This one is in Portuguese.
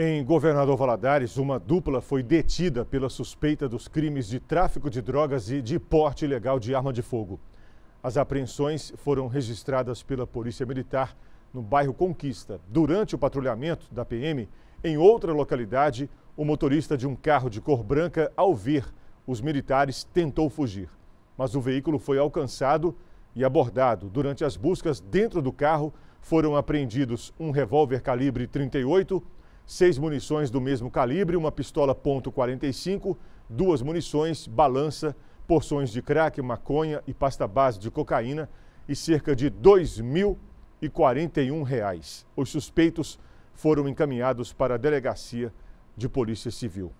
Em Governador Valadares, uma dupla foi detida pela suspeita dos crimes de tráfico de drogas e de porte ilegal de arma de fogo. As apreensões foram registradas pela Polícia Militar no bairro Conquista. Durante o patrulhamento da PM, em outra localidade, o motorista de um carro de cor branca, ao ver os militares, tentou fugir. Mas o veículo foi alcançado e abordado. Durante as buscas dentro do carro, foram apreendidos um revólver calibre 38 seis munições do mesmo calibre, uma pistola .45, duas munições, balança, porções de crack, maconha e pasta base de cocaína e cerca de R$ 2.041. Os suspeitos foram encaminhados para a Delegacia de Polícia Civil.